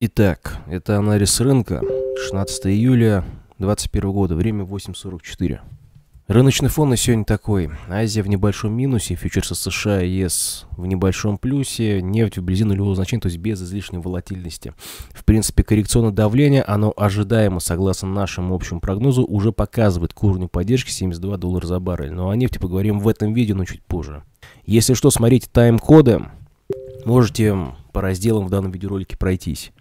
Итак, это анализ рынка. 16 июля 2021 года. Время 8.44. Рыночный фон на сегодня такой. Азия в небольшом минусе, фьючерсы США и ЕС в небольшом плюсе, нефть вблизи нулевого значения, то есть без излишней волатильности. В принципе, коррекционное давление, оно ожидаемо, согласно нашему общему прогнозу, уже показывает к уровню поддержки 72 доллара за баррель. Но ну, а о нефти поговорим в этом видео, но чуть позже. Если что, смотрите тайм-коды, можете по разделам в данном видеоролике пройтись.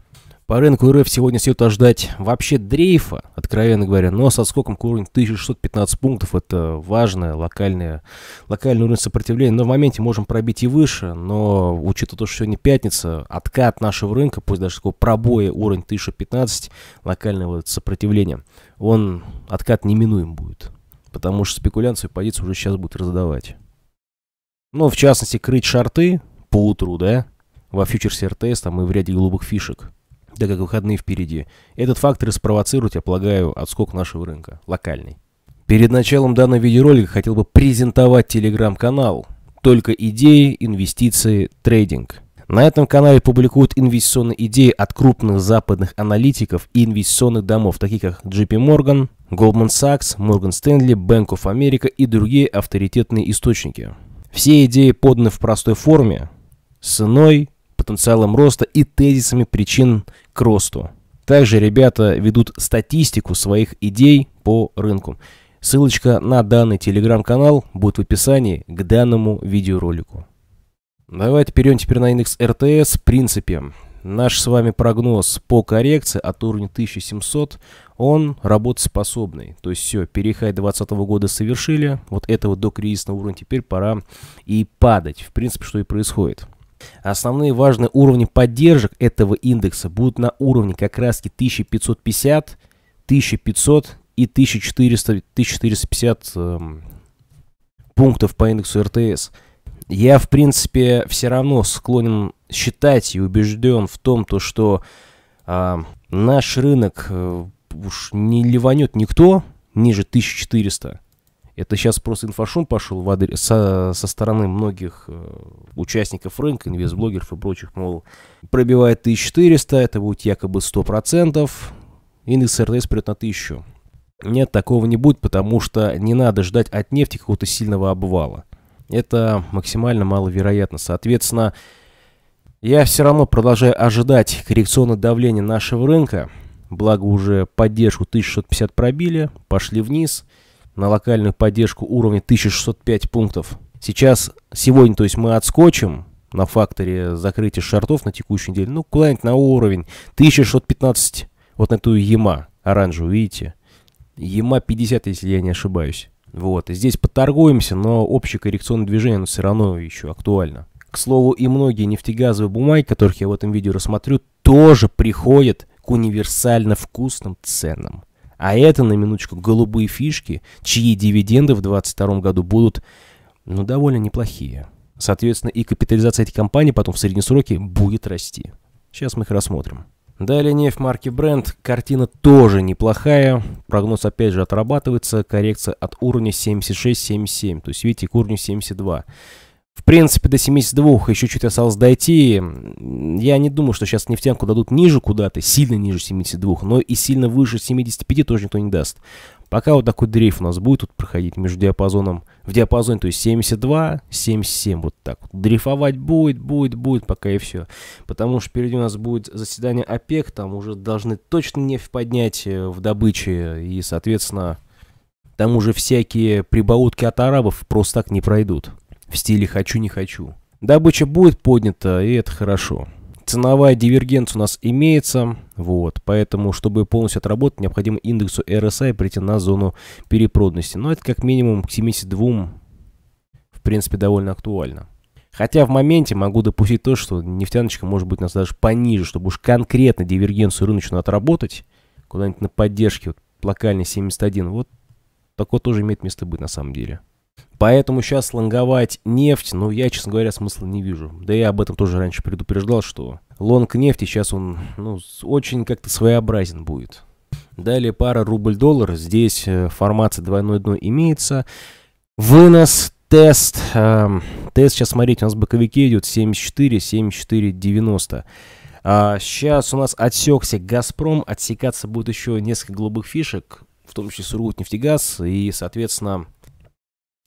По рынку РФ сегодня следует ожидать вообще дрейфа, откровенно говоря, но со скоком к уровню 1615 пунктов это важное локальное, локальный уровень сопротивления. Но в моменте можем пробить и выше, но учитывая то, что сегодня пятница, откат нашего рынка, пусть даже такого пробоя уровень 1015 локального сопротивления, он откат неминуем будет, потому что спекулянт свою позицию уже сейчас будет раздавать. Ну, в частности, крыть шарты по утру, да, во фьючерсе РТС там и в ряде голубых фишек – так как выходные впереди. Этот фактор и спровоцирует, я полагаю, отскок нашего рынка, локальный. Перед началом данного видеоролика хотел бы презентовать телеграм-канал. Только идеи, инвестиции, трейдинг. На этом канале публикуют инвестиционные идеи от крупных западных аналитиков и инвестиционных домов, таких как JP Morgan, Goldman Sachs, Morgan Stanley, Bank of America и другие авторитетные источники. Все идеи поданы в простой форме, с ценой, потенциалом роста и тезисами причин к росту. Также ребята ведут статистику своих идей по рынку. Ссылочка на данный телеграм-канал будет в описании к данному видеоролику. Давайте перейдем теперь на индекс РТС. В принципе, наш с вами прогноз по коррекции от уровня 1700, он работоспособный. То есть все, перехай 2020 года совершили, вот этого до кризисного уровня теперь пора и падать. В принципе, что и происходит. Основные важные уровни поддержек этого индекса будут на уровне как раз 1550, 1500 и 1400, 1450 эм, пунктов по индексу РТС. Я, в принципе, все равно склонен считать и убежден в том, то, что э, наш рынок э, уж не ливанет никто ниже 1400. Это сейчас просто инфошум пошел в адрес, со, со стороны многих э, участников рынка, инвестблогеров и прочих, мол, пробивает 1400, это будет якобы 100%, индекс РТС придет на 1000. Нет, такого не будет, потому что не надо ждать от нефти какого-то сильного обвала. Это максимально маловероятно. Соответственно, я все равно продолжаю ожидать коррекционное давление нашего рынка. Благо уже поддержку 1650 пробили, пошли вниз – на локальную поддержку уровня 1605 пунктов. Сейчас, сегодня, то есть мы отскочим на факторе закрытия шартов на текущей неделе, ну, куда-нибудь на уровень 1615, вот на эту ЕМА оранжевую, видите? ЕМА 50, если я не ошибаюсь. Вот, и здесь поторгуемся, но общее коррекционное движение, оно все равно еще актуально. К слову, и многие нефтегазовые бумаги, которых я в этом видео рассмотрю, тоже приходят к универсально вкусным ценам. А это, на минуточку, голубые фишки, чьи дивиденды в 2022 году будут, ну, довольно неплохие. Соответственно, и капитализация этих компаний потом в среднесроке будет расти. Сейчас мы их рассмотрим. Далее нефть марки Brent. Картина тоже неплохая. Прогноз опять же отрабатывается. Коррекция от уровня 76-77. То есть видите, к уровню 72. В принципе, до 72 еще чуть осталось дойти. Я не думаю, что сейчас нефтянку дадут ниже куда-то, сильно ниже 72, но и сильно выше 75 тоже никто не даст. Пока вот такой дрейф у нас будет тут проходить между диапазоном, в диапазоне, то есть 72, 77, вот так вот. Дрейфовать будет, будет, будет, пока и все. Потому что впереди у нас будет заседание ОПЕК, там уже должны точно нефть поднять э, в добыче, и, соответственно, там уже всякие прибаутки от арабов просто так не пройдут в стиле «хочу, не хочу». Добыча будет поднята, и это хорошо. Ценовая дивергенция у нас имеется, вот, поэтому, чтобы полностью отработать, необходимо индексу RSI прийти на зону перепроданности. Но это как минимум к 72, в принципе, довольно актуально. Хотя в моменте могу допустить то, что нефтяночка может быть у нас даже пониже, чтобы уж конкретно дивергенцию рыночную отработать, куда-нибудь на поддержке, вот, локальный 71, вот такое тоже имеет место быть на самом деле. Поэтому сейчас слонговать нефть, ну, я, честно говоря, смысла не вижу. Да я об этом тоже раньше предупреждал, что лонг нефти сейчас он, ну, очень как-то своеобразен будет. Далее пара рубль-доллар. Здесь э, формация двойной дно имеется. Вынос, тест. Э, тест сейчас, смотрите, у нас боковики идет 74, 74, 90. А, сейчас у нас отсекся «Газпром», отсекаться будет еще несколько голубых фишек, в том числе «Сургутнефтегаз», и, соответственно,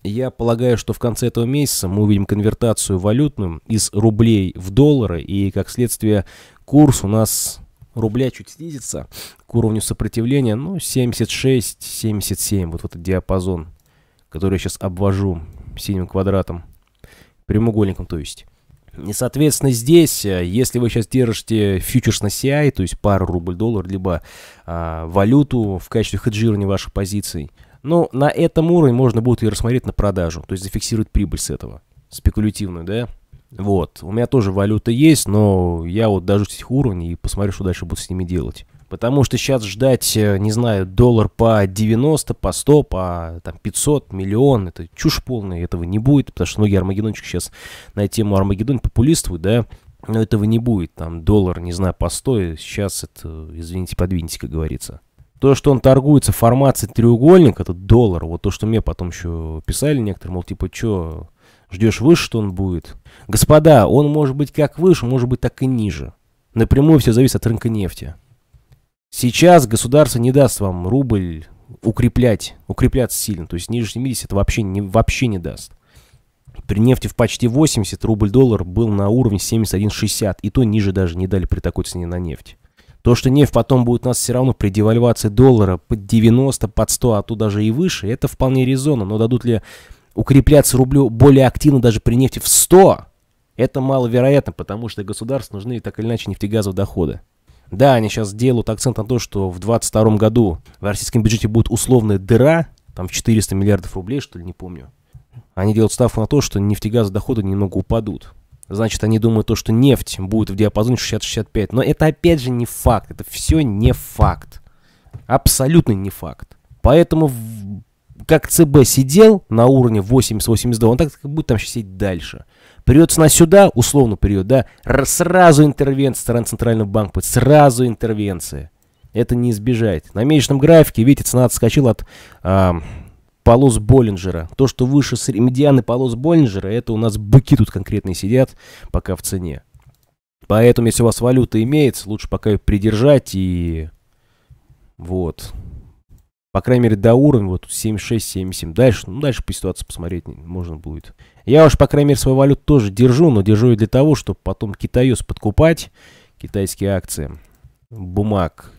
я полагаю, что в конце этого месяца мы увидим конвертацию валютную из рублей в доллары, и как следствие курс у нас рубля чуть снизится к уровню сопротивления, ну, 76-77, вот этот диапазон, который я сейчас обвожу синим квадратом, прямоугольником, то есть. И, соответственно, здесь, э, если вы сейчас держите фьючерс на CI, то есть пару рубль-доллар, либо а, валюту в качестве хеджирования ваших позиций – но на этом уровне можно будет ее рассмотреть на продажу, то есть зафиксировать прибыль с этого, спекулятивную, да? Вот, у меня тоже валюта есть, но я вот дождусь этих уровней и посмотрю, что дальше буду с ними делать. Потому что сейчас ждать, э, не знаю, доллар по 90, по 100, по там, 500, миллион, это чушь полная, этого не будет, потому что многие армагеддончики сейчас на тему Армагеддон популистствуют, да, но этого не будет, там доллар, не знаю, по 100, сейчас это, извините, подвиньте, как говорится. То, что он торгуется формацией треугольника, это доллар. Вот то, что мне потом еще писали некоторые, мол, типа, что, ждешь выше, что он будет? Господа, он может быть как выше, может быть так и ниже. Напрямую все зависит от рынка нефти. Сейчас государство не даст вам рубль укреплять, укрепляться сильно. То есть ниже 70 это вообще не, вообще не даст. При нефти в почти 80 рубль-доллар был на уровне 71,60. И то ниже даже не дали при такой цене на нефть. То, что нефть потом будет нас все равно при девальвации доллара под 90, под 100, а то даже и выше, это вполне резонно. Но дадут ли укрепляться рублю более активно даже при нефти в 100, это маловероятно, потому что государству нужны так или иначе нефтегазовые доходы. Да, они сейчас делают акцент на то, что в 2022 году в российском бюджете будет условная дыра, там в 400 миллиардов рублей, что ли, не помню. Они делают ставку на то, что нефтегазовые доходы немного упадут значит, они думают то, что нефть будет в диапазоне 60-65. Но это опять же не факт. Это все не факт. Абсолютно не факт. Поэтому как ЦБ сидел на уровне 80-82, он так будет там сидеть дальше. Придет нас сюда, условно придет, да, сразу интервенция стороны Центрального банка, сразу интервенция. Это не избежать. На месячном графике, видите, цена отскочила от э, полос Боллинджера. То, что выше медианы полос Боллинджера, это у нас быки тут конкретные сидят пока в цене. Поэтому, если у вас валюта имеется, лучше пока ее придержать и... Вот. По крайней мере, до уровня, вот 76-77. Дальше, ну, дальше по ситуации посмотреть можно будет. Я уж, по крайней мере, свою валюту тоже держу, но держу ее для того, чтобы потом китаёс подкупать, китайские акции, бумаг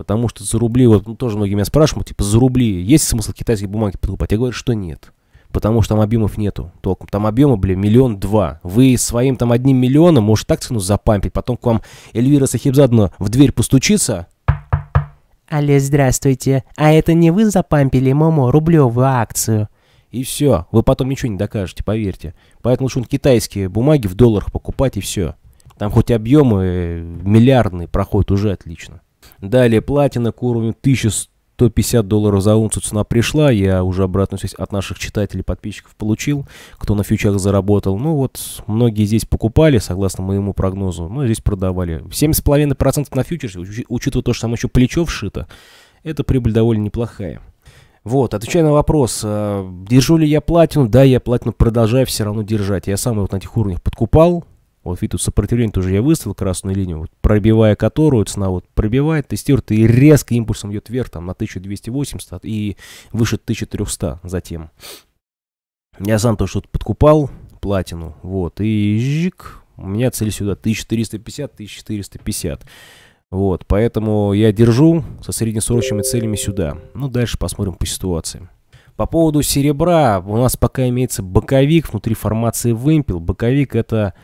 Потому что за рубли, вот ну, тоже многие меня спрашивают, типа, за рубли есть смысл китайские бумаги покупать? Я говорю, что нет. Потому что там объемов нету толком. Там объемы, блин, миллион два. Вы своим там одним миллионом можете так цену запампить. Потом к вам Эльвира Сахибзадовна в дверь постучится. Алле, здравствуйте. А это не вы запампили Момо рублевую акцию? И все. Вы потом ничего не докажете, поверьте. Поэтому лучше китайские бумаги в долларах покупать и все. Там хоть объемы э, миллиардные проходят уже отлично. Далее платина к уровню 1150 долларов за унцию цена пришла. Я уже обратную связь от наших читателей, подписчиков получил, кто на фьючах заработал. Ну вот, многие здесь покупали, согласно моему прогнозу, ну здесь продавали. 7,5% на фьючерсе, учитывая то, что там еще плечо вшито, это прибыль довольно неплохая. Вот, отвечая на вопрос, а, держу ли я платину, да, я платину продолжаю все равно держать. Я сам вот на этих уровнях подкупал, вот видите, тут сопротивление тоже я выставил красную линию, вот, пробивая которую цена вот пробивает, тестирует и резко импульсом идет вверх там на 1280 и выше 1300 затем. Я сам то что-то подкупал платину, вот, и жик, у меня цель сюда 1350-1450. Вот, поэтому я держу со среднесрочными целями сюда. Ну, дальше посмотрим по ситуации. По поводу серебра, у нас пока имеется боковик внутри формации вымпел. Боковик это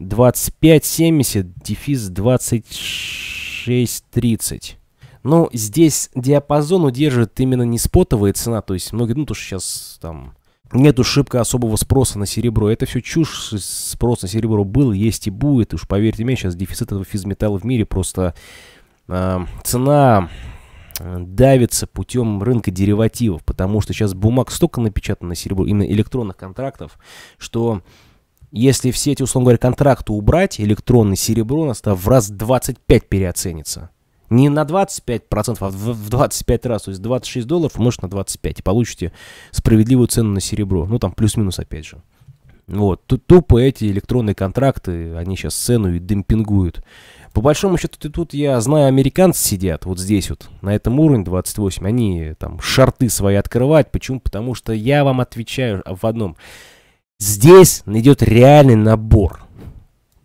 2570 дефис 2630. ну здесь диапазон удерживает именно не спотовая цена, то есть многие думают, что сейчас там нету шибко особого спроса на серебро. Это все чушь, спрос на серебро был, есть и будет. уж поверьте мне, сейчас дефицит этого физметалла в мире просто а, э, цена давится путем рынка деривативов, потому что сейчас бумаг столько напечатано на серебро, именно электронных контрактов, что если все эти, условно говоря, контракты убрать, электронный серебро у нас в раз 25 переоценится. Не на 25%, а в 25 раз. То есть 26 долларов умножить на 25 и получите справедливую цену на серебро. Ну, там плюс-минус опять же. Вот, тупо эти электронные контракты, они сейчас цену и демпингуют. По большому счету, ты тут, я знаю, американцы сидят вот здесь вот, на этом уровне 28, они там шарты свои открывают. Почему? Потому что я вам отвечаю в одном – Здесь идет реальный набор.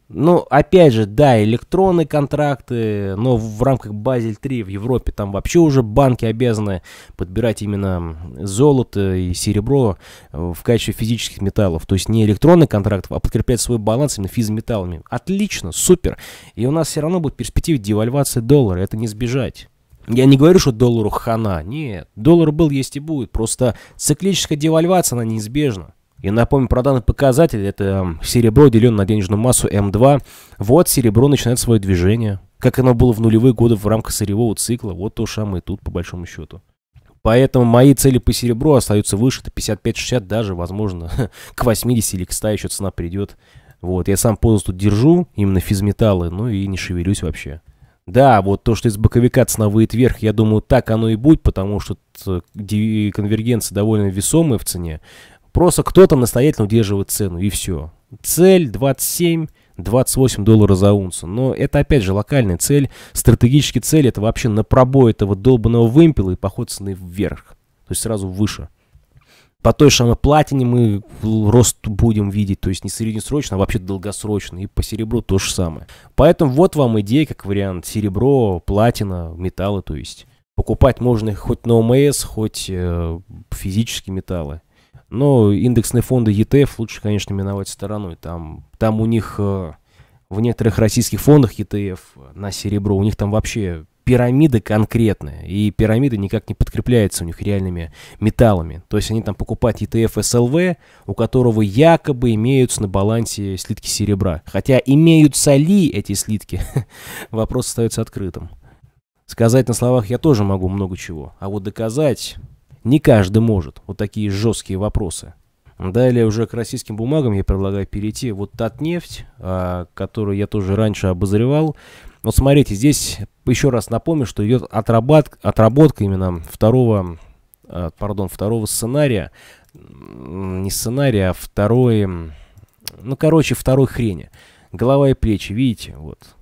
Ну, опять же, да, электронные контракты, но в рамках Базель 3 в Европе там вообще уже банки обязаны подбирать именно золото и серебро э, в качестве физических металлов. То есть не электронных контрактов, а подкреплять свой баланс именно физметаллами. Отлично, супер. И у нас все равно будет перспектива девальвации доллара, это не сбежать. Я не говорю, что доллару хана, нет. Доллар был, есть и будет. Просто циклическая девальвация, она неизбежна. И напомню про данный показатель, это серебро, деленное на денежную массу М2. Вот серебро начинает свое движение, как оно было в нулевые годы в рамках сырьевого цикла. Вот то же самое тут, по большому счету. Поэтому мои цели по серебру остаются выше, это 55-60 даже, возможно, к 80 или к 100 еще цена придет. Вот, я сам позу тут держу, именно физметаллы, ну и не шевелюсь вообще. Да, вот то, что из боковика цена выйдет вверх, я думаю, так оно и будет, потому что конвергенция довольно весомая в цене. Просто кто-то настоятельно удерживает цену, и все. Цель 27 28 долларов за унцию. Но это, опять же, локальная цель. Стратегические цели это вообще на пробой этого долбанного вымпела и поход цены вверх. То есть сразу выше. По той же самой платине мы рост будем видеть, то есть не среднесрочно, а вообще долгосрочно. И по серебру то же самое. Поэтому вот вам идея, как вариант. Серебро, платина, металлы, то есть. Покупать можно хоть на ОМС, хоть э, физические металлы. Но индексные фонды ETF лучше, конечно, миновать стороной. Там, там у них э, в некоторых российских фондах ETF на серебро, у них там вообще пирамиды конкретные и пирамиды никак не подкрепляются у них реальными металлами. То есть они там покупают ETF SLV, у которого якобы имеются на балансе слитки серебра. Хотя имеются ли эти слитки, вопрос остается открытым. Сказать на словах я тоже могу много чего, а вот доказать не каждый может. Вот такие жесткие вопросы. Далее уже к российским бумагам я предлагаю перейти. Вот Татнефть, а, которую я тоже раньше обозревал. Вот смотрите, здесь еще раз напомню, что идет отрабатка, отработка именно второго, а, пардон, второго сценария. Не сценария, а второй, ну короче, второй хрени. Голова и плечи, видите, вот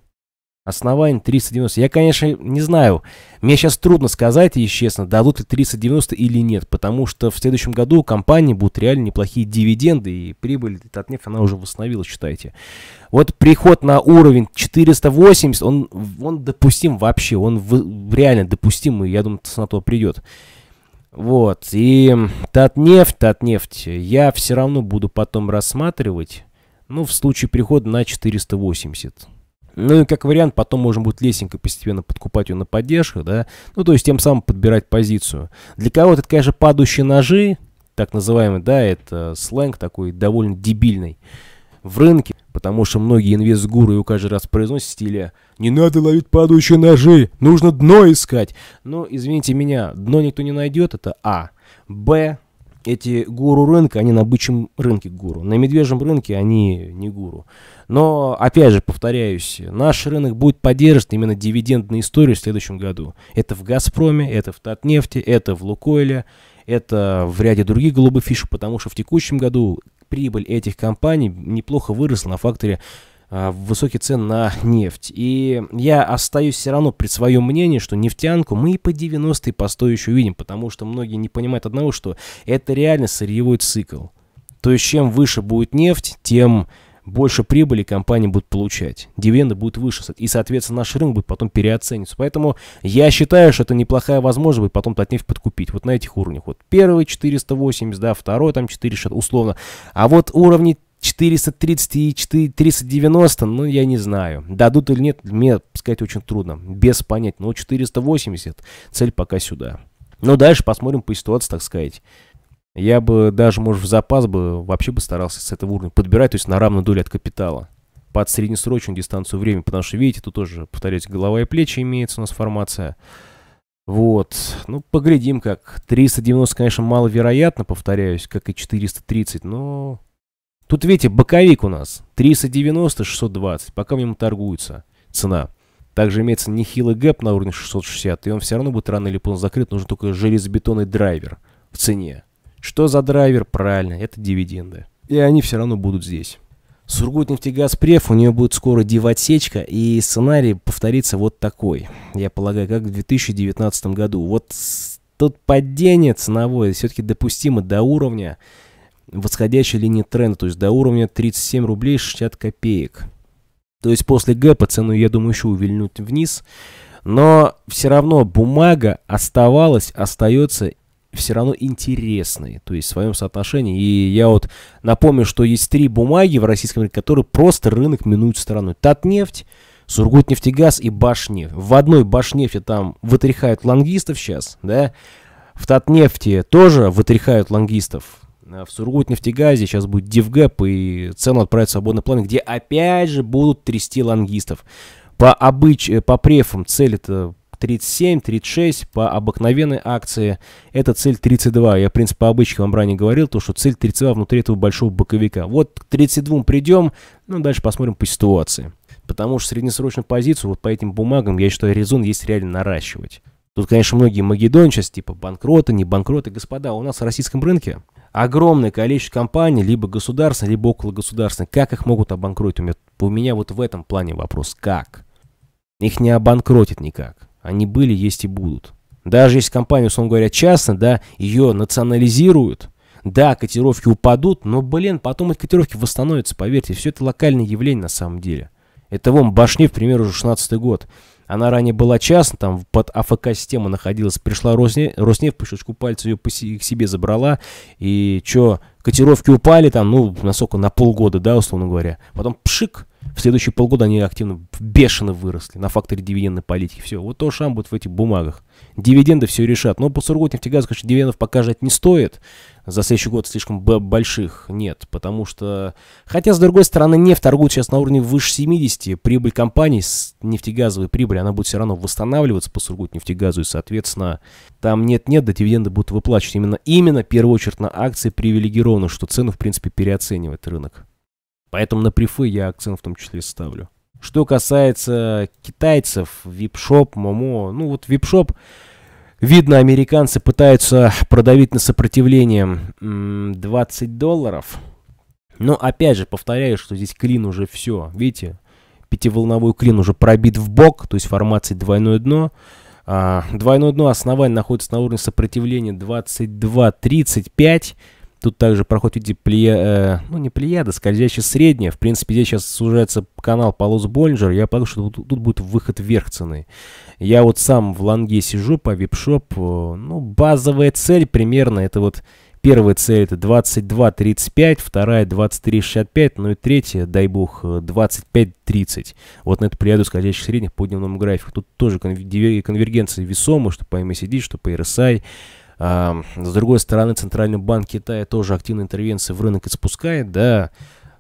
Основание 390. Я, конечно, не знаю. Мне сейчас трудно сказать, и честно, дадут ли 390 или нет, потому что в следующем году у компании будут реально неплохие дивиденды, и прибыль от нефти она уже восстановила, считайте. Вот приход на уровень 480, он, он допустим вообще, он в, реально допустим, и я думаю, цена то придет. Вот, и Татнефть, Татнефть, я все равно буду потом рассматривать, ну, в случае прихода на 480. Ну и как вариант, потом можно будет лесенкой постепенно подкупать ее на поддержку, да, ну то есть тем самым подбирать позицию. Для кого-то это, конечно, падающие ножи, так называемый, да, это сленг такой довольно дебильный в рынке, потому что многие инвестгуры его каждый раз произносят в стиле «Не надо ловить падающие ножи, нужно дно искать». Но, извините меня, дно никто не найдет, это А. Б эти гуру рынка, они на бычьем рынке гуру. На медвежьем рынке они не гуру. Но, опять же, повторяюсь, наш рынок будет поддерживать именно дивидендные истории в следующем году. Это в «Газпроме», это в «Татнефти», это в «Лукойле», это в ряде других голубых фишек, потому что в текущем году прибыль этих компаний неплохо выросла на факторе Э, высокие цены на нефть. И я остаюсь все равно при своем мнении, что нефтянку мы и по 90-е по 100 еще увидим, потому что многие не понимают одного, что это реально сырьевой цикл. То есть чем выше будет нефть, тем больше прибыли компании будут получать. Дивиденды будут выше, и, соответственно, наш рынок будет потом переоцениться. Поэтому я считаю, что это неплохая возможность будет потом от нефть подкупить. Вот на этих уровнях. Вот первый 480, да, второй там 460, условно. А вот уровни 430 и 490, ну, я не знаю. Дадут или нет, мне сказать очень трудно. Без понять. Но 480 цель пока сюда. Но дальше посмотрим по ситуации, так сказать. Я бы даже, может, в запас бы вообще бы старался с этого уровня подбирать, то есть на равную долю от капитала. Под среднесрочную дистанцию времени, потому что, видите, тут тоже, повторяюсь, голова и плечи имеется у нас формация. Вот, ну, поглядим как. 390, конечно, маловероятно, повторяюсь, как и 430, но Тут, видите, боковик у нас. 390-620. Пока в нем торгуется цена. Также имеется нехилый гэп на уровне 660. И он все равно будет рано или поздно закрыт. Нужен только железобетонный драйвер в цене. Что за драйвер? Правильно, это дивиденды. И они все равно будут здесь. Сургутнефтегаз Преф, у нее будет скоро дивотсечка, и сценарий повторится вот такой, я полагаю, как в 2019 году. Вот тут падение ценовое все-таки допустимо до уровня восходящей линии тренда, то есть до уровня 37 рублей 60 копеек. То есть после гэпа цену, я думаю, еще увильнуть вниз. Но все равно бумага оставалась, остается все равно интересной, то есть в своем соотношении. И я вот напомню, что есть три бумаги в российском рынке, которые просто рынок минуют стороной. Татнефть, Сургутнефтегаз и Башнефть. В одной Башнефти там вытряхают лонгистов сейчас, да, в Татнефти тоже вытряхают лонгистов. Э, в Сургутнефтегазе сейчас будет Дивгэп, и цену отправят в свободный план, где опять же будут трясти лонгистов. По, обыч... Э, по префам цель это 37, 36, по обыкновенной акции это цель 32. Я, в принципе, по обычке вам ранее говорил, то, что цель 32 внутри этого большого боковика. Вот к 32 придем, ну, дальше посмотрим по ситуации. Потому что среднесрочную позицию вот по этим бумагам, я считаю, резон есть реально наращивать. Тут, конечно, многие магедон сейчас, типа банкроты, не банкроты. Господа, у нас в российском рынке огромное количество компаний, либо государственных, либо около государственных. Как их могут обанкротить? У меня, у меня вот в этом плане вопрос. Как? Их не обанкротят никак. Они были, есть и будут. Даже если компания, условно говоря, частная, да, ее национализируют, да, котировки упадут, но, блин, потом эти котировки восстановятся, поверьте. Все это локальное явление на самом деле. Это вон Башни, в пример, уже 16 год. Она ранее была частна, там под АФК-система находилась. Пришла Росне, Роснефть по щелчку пальца ее по к себе забрала. И что, котировки упали там, ну, насколько, на полгода, да, условно говоря. Потом пшик, в следующие полгода они активно бешено выросли на факторе дивидендной политики. Все, вот то же будет в этих бумагах. Дивиденды все решат. Но по нефтегаз, конечно, дивидендов пока не стоит. За следующий год слишком больших нет. Потому что, хотя с другой стороны, нефть торгует сейчас на уровне выше 70. Прибыль компаний, нефтегазовая прибыль, она будет все равно восстанавливаться по нефтегазу И, соответственно, там нет-нет, да дивиденды будут выплачивать. Именно, именно, в первую очередь, на акции привилегировано, что цену, в принципе, переоценивает рынок. Поэтому на прифы я акцент в том числе ставлю. Что касается китайцев, випшоп, момо, ну вот випшоп, видно, американцы пытаются продавить на сопротивление 20 долларов. Но опять же, повторяю, что здесь клин уже все, видите, пятиволновой клин уже пробит в бок, то есть формация двойное дно. А, двойное дно основание находится на уровне сопротивления 22-35. Тут также проходит в виде плея... Э, ну, не плеяда, скользящая средняя. В принципе, здесь сейчас сужается канал полос Боллинджер. Я подумал, что тут, тут будет выход вверх цены. Я вот сам в лонге сижу по вип-шоп. Э, ну, базовая цель примерно это вот... Первая цель это 22.35, вторая 23.65, ну и третья, дай бог, 25.30. Э, вот на эту плеяду скользящих средних по дневному графику. Тут тоже конвергенция весомы, что по MACD, что по RSI. С другой стороны, Центральный банк Китая тоже активные интервенции в рынок испускает, да,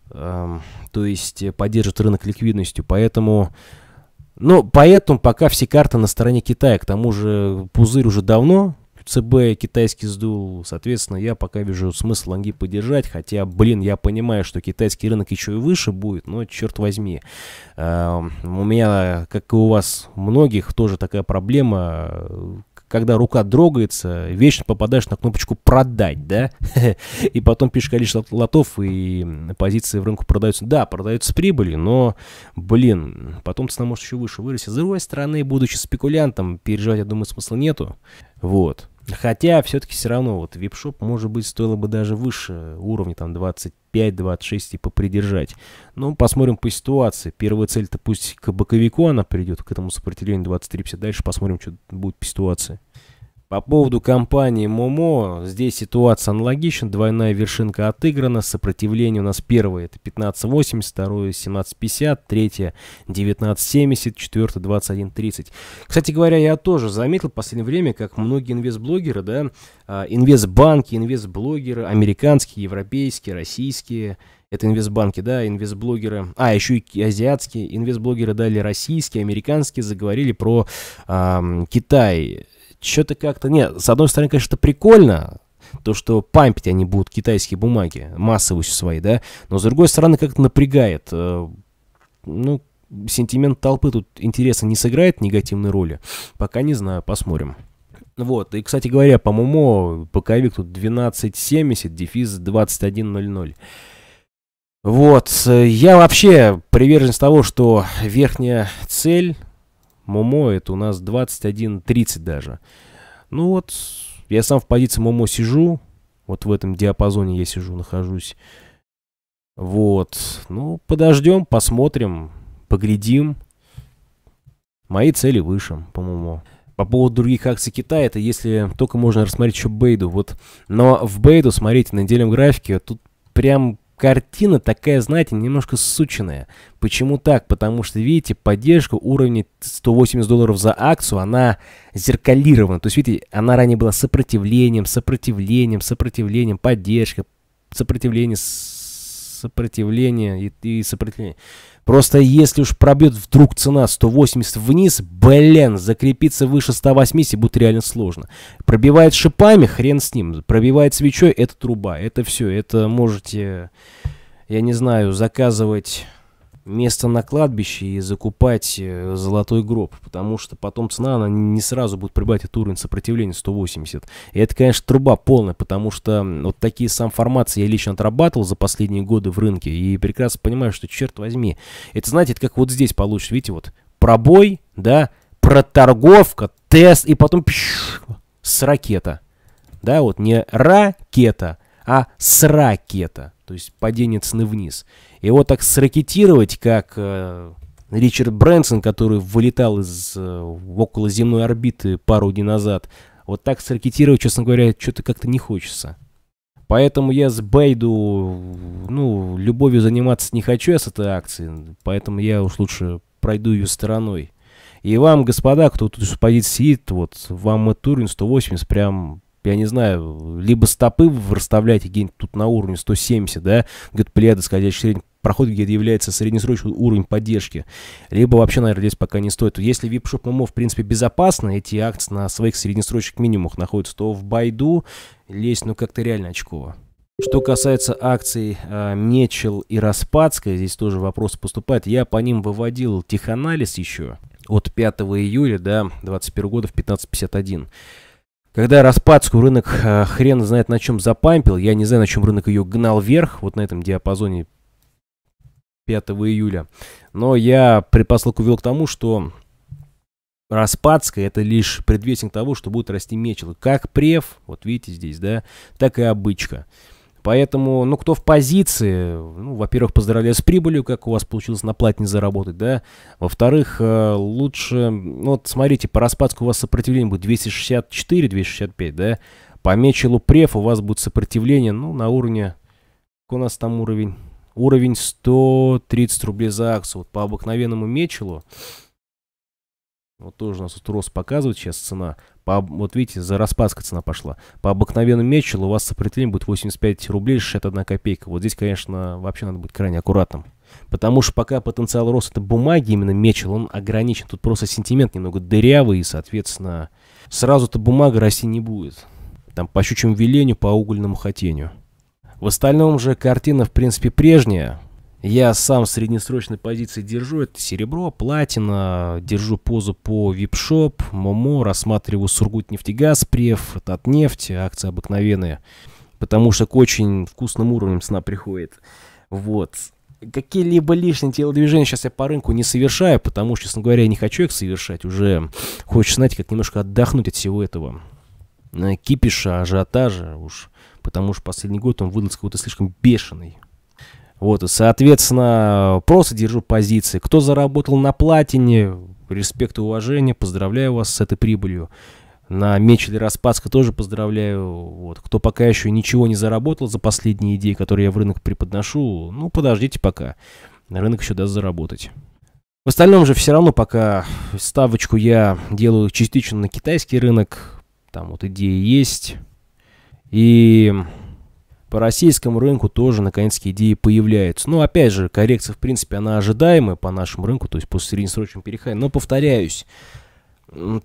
то есть э, поддержит рынок ликвидностью, поэтому... но ну, поэтому пока все карты на стороне Китая. К тому же пузырь уже давно ЦБ китайский сдул. Соответственно, я пока вижу смысл лонги поддержать. Хотя, блин, я понимаю, что китайский рынок еще и выше будет, но черт возьми. у меня, как и у вас многих, тоже такая проблема когда рука дрогается, вечно попадаешь на кнопочку «продать», да? И потом пишешь количество лотов, и позиции в рынку продаются. Да, продаются с прибылью, но, блин, потом цена может еще выше вырасти. С другой стороны, будучи спекулянтом, переживать, я думаю, смысла нету. Вот. Хотя, все-таки все равно, вот вип-шоп, может быть, стоило бы даже выше уровня, там, 20 25-26 и попридержать, Ну, посмотрим по ситуации. Первая цель-то пусть к боковику она придет, к этому сопротивлению 23-50. Дальше посмотрим, что будет по ситуации. По поводу компании МОМО, здесь ситуация аналогична, двойная вершинка отыграна, сопротивление у нас первое это 15.80, второе 17.50, третье 19.70, четвертое 21.30. Кстати говоря, я тоже заметил в последнее время, как многие инвестблогеры, да, а, инвестбанки, инвестблогеры, американские, европейские, российские, это инвестбанки, да, инвестблогеры, а, еще и азиатские инвестблогеры, да, или российские, американские, заговорили про э, Китай что-то как-то... Нет, с одной стороны, конечно, это прикольно, то, что пампить они а будут китайские бумаги, массовые свои, да, но с другой стороны, как-то напрягает. Э, ну, сентимент толпы тут, интересно, не сыграет негативной роли? Пока не знаю, посмотрим. Вот, и, кстати говоря, по моему боковик тут 1270, дефис 2100. Вот, э, я вообще приверженец того, что верхняя цель Момо это у нас 21-30 даже. Ну вот, я сам в позиции Момо сижу, вот в этом диапазоне я сижу, нахожусь. Вот, ну подождем, посмотрим, поглядим. Мои цели выше, по-моему. По поводу других акций Китая, это если только можно рассмотреть еще Бейду. Вот, но в Бейду, смотрите, на недельном графике, тут прям Картина такая, знаете, немножко сученная. Почему так? Потому что, видите, поддержка уровня 180 долларов за акцию, она зеркалирована. То есть, видите, она ранее была сопротивлением, сопротивлением, сопротивлением, поддержка, сопротивление, сопротивление и, и сопротивление. Просто если уж пробьет вдруг цена 180 вниз, блин, закрепиться выше 180 будет реально сложно. Пробивает шипами, хрен с ним. Пробивает свечой, это труба. Это все, это можете, я не знаю, заказывать место на кладбище и закупать э, золотой гроб, потому что потом цена, она не сразу будет прибавить этот уровень сопротивления 180. И это, конечно, труба полная, потому что вот такие сам формации я лично отрабатывал за последние годы в рынке и прекрасно понимаю, что, черт возьми, это, знаете, это как вот здесь получишь, видите, вот пробой, да, проторговка, тест, и потом пш, с ракета. Да, вот не ракета, а с ракета. То есть падение цены вниз. Его так сракетировать, как э, Ричард Брэнсон, который вылетал из э, околоземной орбиты пару дней назад. Вот так сракетировать, честно говоря, что-то как-то не хочется. Поэтому я с Бейду, ну, любовью заниматься не хочу я с этой акцией, поэтому я уж лучше пройду ее стороной. И вам, господа, кто тут в позиции сидит, вот, вам Мэтт Турин 180 прям я не знаю, либо стопы вы расставляете где-нибудь тут на уровне 170, да, где-то плеяда скользящих средних проход, где является среднесрочный уровень поддержки. Либо вообще, наверное, здесь пока не стоит. Если вип-шоп ММО, в принципе, безопасно, эти акции на своих среднесрочных минимумах находятся, то в Байду лезть, ну, как-то реально очково. Что касается акций э, Мечел и Распадская, здесь тоже вопросы поступают. Я по ним выводил теханализ еще от 5 июля до да, 21 года в 1551. Когда Распадскую рынок э, хрен знает на чем запампил, я не знаю, на чем рынок ее гнал вверх, вот на этом диапазоне 5 июля. Но я предпосылку вел к тому, что Распадская это лишь предвестник того, что будет расти мечел, Как прев, вот видите здесь, да, так и обычка. Поэтому, ну, кто в позиции, ну, во-первых, поздравляю с прибылью, как у вас получилось на не заработать, да. Во-вторых, э, лучше, ну, вот смотрите, по распадку у вас сопротивление будет 264-265, да. По мечелу преф у вас будет сопротивление, ну, на уровне, как у нас там уровень? Уровень 130 рублей за акцию. Вот по обыкновенному мечелу, вот тоже у нас тут рост показывает сейчас цена. По, вот видите, за Распаска цена пошла. По обыкновенному мечелу у вас сопротивление будет 85 рублей 61 копейка. Вот здесь, конечно, вообще надо быть крайне аккуратным. Потому что пока потенциал роста это бумаги, именно мечел, он ограничен. Тут просто сентимент немного дырявый, и, соответственно, сразу-то бумага расти не будет. Там по щучьему велению, по угольному хотению. В остальном же картина, в принципе, прежняя. Я сам среднесрочной позиции держу, это серебро, платина, держу позу по випшоп, МОМО, рассматриваю Сургутнефтегаз, Преф, Татнефть, акции обыкновенные, потому что к очень вкусным уровням сна приходит. Вот. Какие-либо лишние телодвижения сейчас я по рынку не совершаю, потому что, честно говоря, я не хочу их совершать. Уже хочешь знаете, как немножко отдохнуть от всего этого э, кипиша, ажиотажа уж, потому что последний год он выдался какой-то слишком бешеный. Вот, и, соответственно, просто держу позиции. Кто заработал на платине, респект и уважение, поздравляю вас с этой прибылью. На меч или распадска тоже поздравляю. Вот. Кто пока еще ничего не заработал за последние идеи, которые я в рынок преподношу, ну, подождите пока. Рынок еще даст заработать. В остальном же все равно пока ставочку я делаю частично на китайский рынок. Там вот идеи есть. И по российскому рынку тоже, наконец то идеи появляются. Но, опять же, коррекция, в принципе, она ожидаемая по нашему рынку, то есть по среднесрочному перехаю. Но, повторяюсь,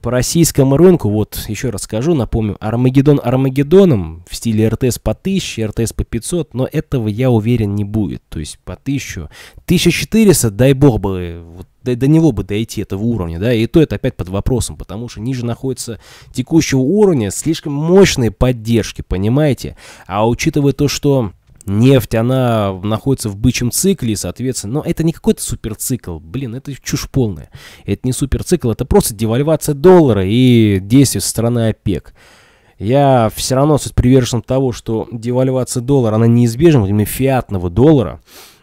по российскому рынку, вот еще раз скажу, напомню, Армагеддон Армагеддоном в стиле РТС по 1000, РТС по 500, но этого, я уверен, не будет. То есть по 1000. 1400, дай бог бы, вот до, до него бы дойти, этого уровня, да, и то это опять под вопросом, потому что ниже находится текущего уровня слишком мощные поддержки, понимаете? А учитывая то, что нефть, она находится в бычьем цикле, соответственно, но это не какой-то суперцикл, блин, это чушь полная. Это не суперцикл, это просто девальвация доллара и действие со стороны ОПЕК. Я все равно с приверженцем того, что девальвация доллара, она неизбежна, именно фиатного доллара,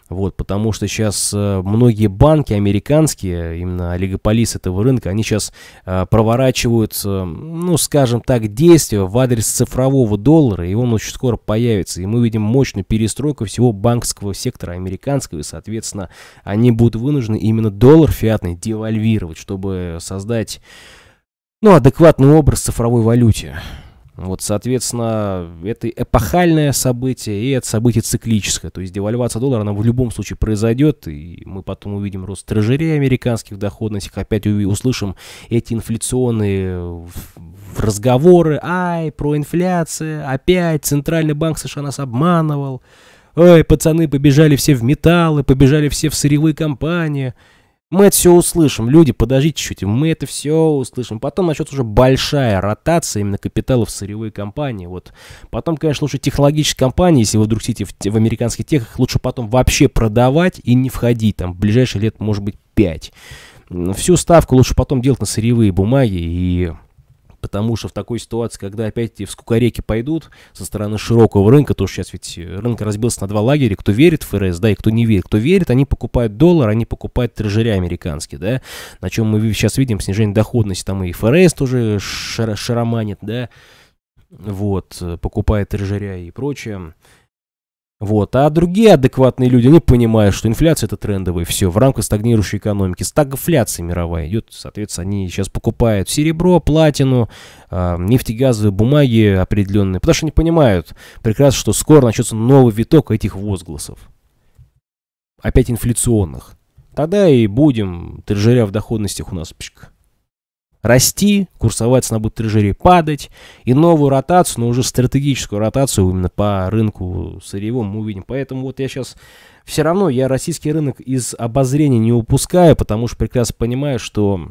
вот, потому что сейчас э, многие банки американские, именно Олигополис этого рынка, они сейчас э, проворачивают, э, ну, скажем так, действия в адрес цифрового доллара, и он очень скоро появится. И мы видим мощную перестройку всего банковского сектора американского, и, соответственно, они будут вынуждены именно доллар фиатный девальвировать, чтобы создать, ну, адекватный образ цифровой валюте. Вот, соответственно, это эпохальное событие, и это событие циклическое. То есть девальвация доллара, она в любом случае произойдет, и мы потом увидим рост трежерей американских доходностей, опять услышим эти инфляционные разговоры, ай, про инфляцию, опять Центральный банк США нас обманывал, ой, пацаны побежали все в металлы, побежали все в сырьевые компании – мы это все услышим. Люди, подождите чуть-чуть, мы это все услышим. Потом начнется уже большая ротация именно капиталов в сырьевые компании. Вот. Потом, конечно, лучше технологические компании, если вы вдруг сидите в, в американских техах, лучше потом вообще продавать и не входить. Там в ближайшие лет, может быть, 5. Всю ставку лучше потом делать на сырьевые бумаги и потому что в такой ситуации, когда опять в скукореки пойдут со стороны широкого рынка, то сейчас ведь э, рынок разбился на два лагеря, кто верит в ФРС, да, и кто не верит. Кто верит, они покупают доллар, они покупают трежери американские, да, на чем мы сейчас видим снижение доходности, там и ФРС тоже шар шароманит, да, вот, э, покупает трежеря и прочее. Вот. А другие адекватные люди, они понимают, что инфляция это трендовый все, в рамках стагнирующей экономики. Стагфляция мировая идет, соответственно, они сейчас покупают серебро, платину, э, нефтегазовые бумаги определенные, потому что они понимают прекрасно, что скоро начнется новый виток этих возгласов. Опять инфляционных. Тогда и будем трежеря в доходностях у нас. Пшик расти, курсовая цена будет трежерии падать, и новую ротацию, но уже стратегическую ротацию именно по рынку сырьевому мы увидим. Поэтому вот я сейчас все равно я российский рынок из обозрения не упускаю, потому что прекрасно понимаю, что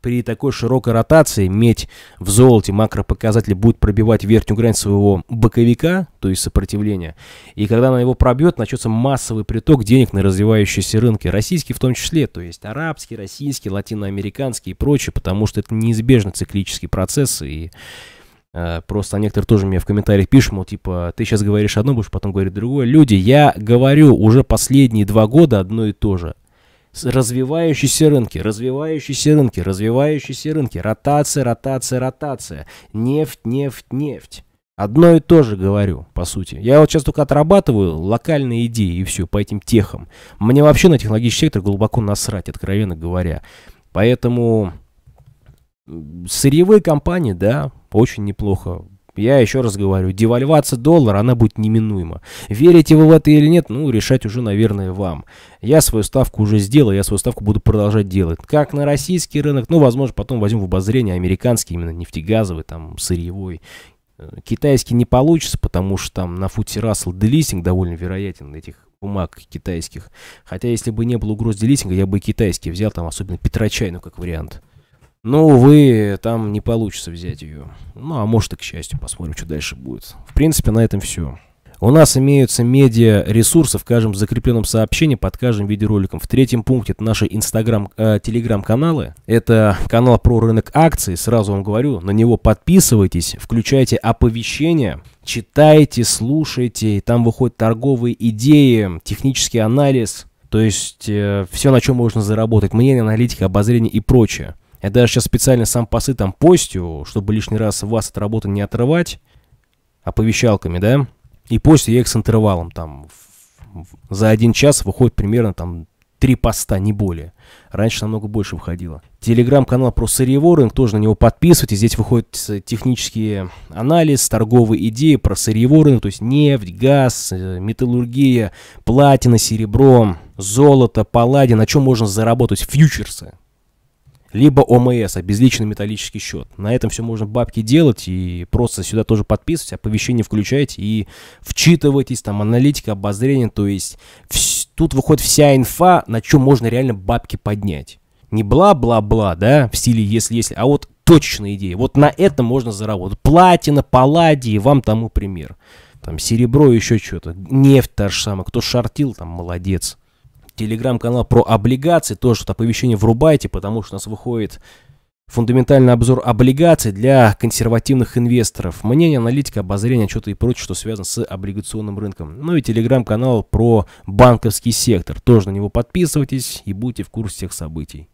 при такой широкой ротации медь в золоте макропоказатели будет пробивать верхнюю грань своего боковика, то есть сопротивления. И когда она его пробьет, начнется массовый приток денег на развивающиеся рынки, российские в том числе, то есть арабские, российские, латиноамериканские и прочие, потому что это неизбежно циклический процесс и э, Просто некоторые тоже мне в комментариях пишут, мол, типа, ты сейчас говоришь одно, будешь потом говорить другое. Люди, я говорю уже последние два года одно и то же. Развивающиеся рынки, развивающиеся рынки, развивающиеся рынки. Ротация, ротация, ротация. Нефть, нефть, нефть. Одно и то же говорю, по сути. Я вот сейчас только отрабатываю локальные идеи и все по этим техам. Мне вообще на технологический сектор глубоко насрать, откровенно говоря. Поэтому сырьевые компании, да, очень неплохо я еще раз говорю, девальвация доллара, она будет неминуема. Верите вы в это или нет, ну, решать уже, наверное, вам. Я свою ставку уже сделал, я свою ставку буду продолжать делать. Как на российский рынок, ну, возможно, потом возьмем в обозрение американский, именно нефтегазовый, там, сырьевой. Э, китайский не получится, потому что там на футе Рассел делистинг довольно вероятен этих бумаг китайских. Хотя, если бы не было угроз делистинга, я бы и китайский взял, там, особенно Петрочайну, как вариант. Но, увы, там не получится взять ее. Ну, а может и к счастью, посмотрим, что дальше будет. В принципе, на этом все. У нас имеются медиа-ресурсы в каждом закрепленном сообщении под каждым видеороликом. В третьем пункте это наши инстаграм, э, телеграм-каналы. Это канал про рынок акций, сразу вам говорю, на него подписывайтесь, включайте оповещения, читайте, слушайте, там выходят торговые идеи, технический анализ, то есть э, все, на чем можно заработать, мнение, аналитика, обозрение и прочее. Я даже сейчас специально сам пасы там постю, чтобы лишний раз вас от работы не отрывать оповещалками, да? И постю я их с интервалом там. За один час выходит примерно там три поста, не более. Раньше намного больше выходило. Телеграм-канал про сырьеворинг, тоже на него подписывайтесь. Здесь выходит технический анализ, торговые идеи про сырьеворинг, то есть нефть, газ, э, металлургия, платина, серебро, золото, палладий, на чем можно заработать, фьючерсы либо ОМС, обезличенный а металлический счет. На этом все можно бабки делать и просто сюда тоже подписывать, оповещение включать и вчитывайтесь, там аналитика, обозрение, то есть вс- тут выходит вся инфа, на чем можно реально бабки поднять. Не бла-бла-бла, да, в стиле если-если, а вот точечные идея. Вот на этом можно заработать. Платина, палладий, вам тому пример. Там серебро, еще что-то. Нефть та же самая. Кто шортил, там молодец телеграм-канал про облигации, тоже что-то оповещение врубайте, потому что у нас выходит фундаментальный обзор облигаций для консервативных инвесторов, мнение, аналитика, обозрение, что-то и прочее, что связано с облигационным рынком. Ну и телеграм-канал про банковский сектор. Тоже на него подписывайтесь и будьте в курсе всех событий.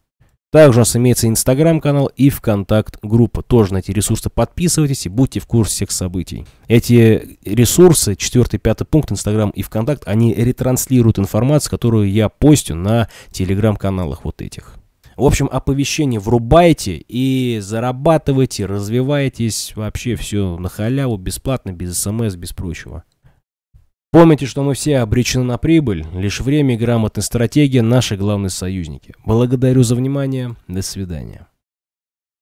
Также у нас имеется инстаграм-канал и вконтакт-группа. Тоже на эти ресурсы подписывайтесь и будьте в курсе всех событий. Эти ресурсы, четвертый пятый пункт, инстаграм и вконтакт, они ретранслируют информацию, которую я постю на телеграм-каналах вот этих. В общем, оповещение врубайте и зарабатывайте, развивайтесь, вообще все на халяву, бесплатно, без смс, без прочего. Помните, что мы все обречены на прибыль. Лишь время и грамотная стратегия – наши главные союзники. Благодарю за внимание. До свидания.